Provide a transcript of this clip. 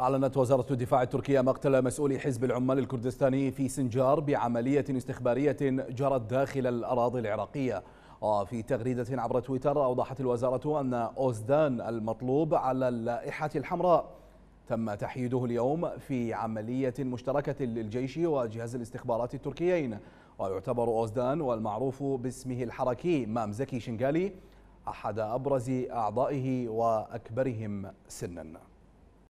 أعلنت وزارة الدفاع التركية مقتل مسؤولي حزب العمال الكردستاني في سنجار بعملية استخبارية جرت داخل الأراضي العراقية وفي تغريدة عبر تويتر أوضحت الوزارة أن أوزدان المطلوب على اللائحة الحمراء تم تحييده اليوم في عملية مشتركة للجيش وجهاز الاستخبارات التركيين ويعتبر أوزدان والمعروف باسمه الحركي مامزكي شنغالي أحد أبرز أعضائه وأكبرهم سناً